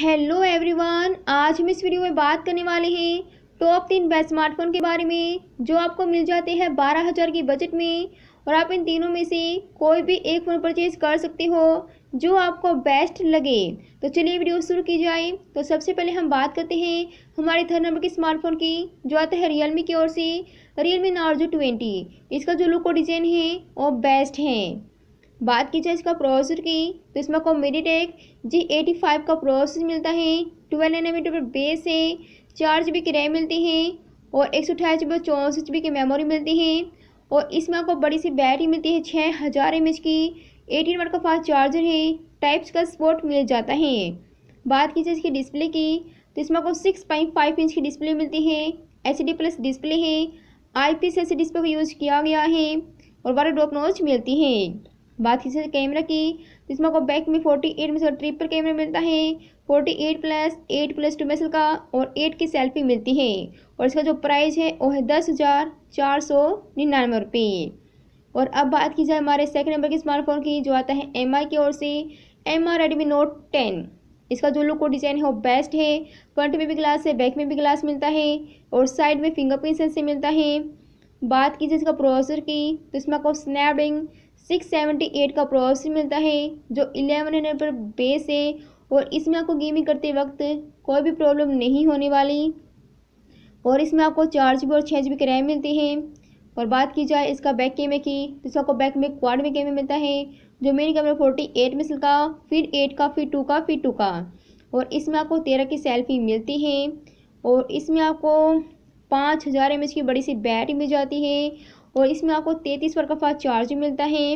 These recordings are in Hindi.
हेलो एवरीवन आज हम इस वीडियो में बात करने वाले हैं टॉप तीन बेस्ट स्मार्टफोन के बारे में जो आपको मिल जाते हैं बारह हज़ार के बजट में और आप इन तीनों में से कोई भी एक फ़ोन परचेज कर सकते हो जो आपको बेस्ट लगे तो चलिए वीडियो शुरू की जाए तो सबसे पहले हम बात करते हैं हमारे थर्ड नंबर के स्मार्टफोन की जो आता है रियलमी की ओर से रियलमी नार्जो ट्वेंटी इसका जो लुक और डिज़ाइन है वो बेस्ट है बात की जाए इसका प्रोसेसर की तो इसमें आपको MediaTek G eighty five का प्रोसेसर मिलता है ट्वेल्व एनामीटर पर बेस है चार जी बी की रैम मिलती है और एक सौ अठाईस जी बी चौंसठ जी बी की मेमोरी मिलती है और इसमें आपको बड़ी सी बैटरी मिलती है छः हज़ार एम एच की एटीन वाट का फास्ट चार्जर है टाइप्स का सपोर्ट मिल जाता है बात की जाए इसकी डिस्प्ले की तो इसमें आपको सिक्स पॉइंट फाइव इंच की डिस्प्ले मिलती है एच डी प्लस डिस्प्ले है आई पी एस डिस्प्ले का यूज़ किया गया है और वाटर ड्रॉप नोच मिलती है बात जाए कैमरा की जिसमें आपको बैक में फोर्टी एट में ट्रिपल कैमरा मिलता है forty eight plus eight plus two मेसल का और एट की सेल्फी मिलती है और इसका जो प्राइस है वो है दस हज़ार चार सौ निन्यानवे रुपये और अब बात की जाए हमारे सेकंड नंबर के स्मार्टफोन की जो आता है एम की ओर से M R Redmi Note ten इसका जो लुक और डिज़ाइन है वो बेस्ट है फ्रंट में भी ग्लास है बैक में भी ग्लास मिलता है और साइड में फिंगरप्रिंट सेंसर मिलता है बात की जाए इसका प्रोसेसर की तो इसमें आपको स्नैपड्रैगन सिक्स सेवेंटी एट का प्रोवर्सिल मिलता है जो इलेवन हंड्रेड पर बेस है और इसमें आपको गेमिंग करते वक्त कोई भी प्रॉब्लम नहीं होने वाली और इसमें आपको चार जी बी और छः जी बी के रैम मिलती है और बात की जाए इसका बैक कैमरे की तो आपको बैक में क्वाड में कैमरे मिलता है जो मेन कैमरा फोर्टी एट मिसल का फिर एट का फिर टू का फिर टू का और इसमें आपको तेरह की सेल्फी मिलती है और इसमें आपको पाँच हज़ार एम की बड़ी सी बैटरी मिल जाती है और इसमें आपको तैतीस वर्ग का चार्ज मिलता है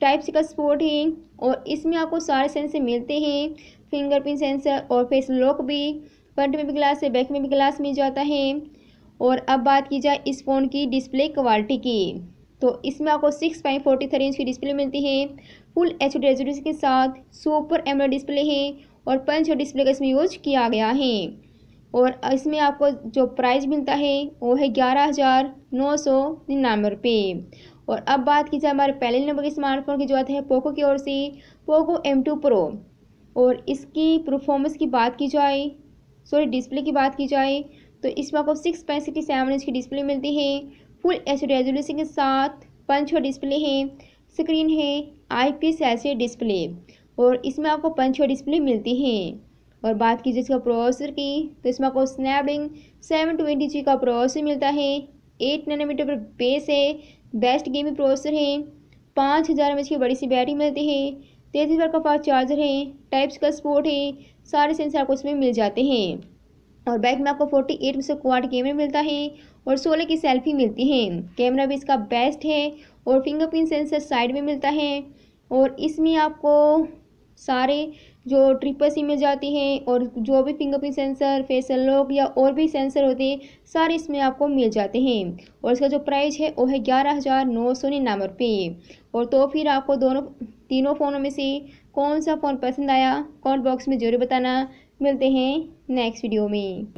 टाइप सी का स्पोर्ट है और इसमें आपको सारे सेंसर मिलते हैं फिंगरप्रिंट सेंसर और फेस लॉक भी फ्रंट में भी ग्लास है बैक में भी ग्लास मिल जाता है और अब बात की जाए इस फ़ोन की डिस्प्ले क्वालिटी की तो इसमें आपको six point forty three inch की डिस्प्ले मिलती है फुल एच डी रेजोल्यूशन के साथ सुपर एमरा डिस्प्ले है और पंच डिस्प्ले का इसमें यूज किया गया है और इसमें आपको जो प्राइस मिलता है वो है ग्यारह हज़ार नौ सौ निन्यानवे रुपये और अब बात की जाए हमारे पहले नंबर के स्मार्टफोन की जो आते हैं पोको की ओर से पोको एम टू प्रो और इसकी परफॉर्मेंस की बात की जाए सॉरी डिस्प्ले की बात की जाए तो इसमें आपको six point sixty seven inch की डिस्प्ले मिलती है फुल एच रेजोल्यूशन के साथ पंच डिस्प्ले है स्क्रीन है आई पी डिस्प्ले और इसमें आपको पंच डिस्प्ले मिलती है और बात कीजिए इसका प्रोसेसर की तो इसमें आपको स्नैपडिंग सेवन ट्वेंटी जी का प्रोसेसर मिलता है एट नैनोमीटर पर बेस है बेस्ट गेमिंग प्रोसेसर है पाँच हज़ार एम की बड़ी सी बैटरी मिलती है तेज हज़ार का फास्ट चार्जर है टाइप्स का सपोर्ट है सारे सेंसर आपको इसमें मिल जाते हैं और बैक में आपको फोर्टी एट में से क्वाड कैमरा मिलता है और सोलह की सेल्फी मिलती है कैमरा भी इसका बेस्ट है और फिंगरप्रिंट सेंसर साइड में मिलता है और इसमें आपको सारे जो ट्रिपल सी में जाते हैं और जो भी फिंगरप्रिंट सेंसर फेसल लॉक या और भी सेंसर होते हैं सारे इसमें आपको मिल जाते हैं और इसका जो प्राइस है वो है ग्यारह हज़ार नौ सौ निन्यानवे रुपये और तो फिर आपको दोनों तीनों फ़ोनों में से कौन सा फ़ोन पसंद आया कमेंट बॉक्स में ज़रूर बताना मिलते हैं नेक्स्ट वीडियो में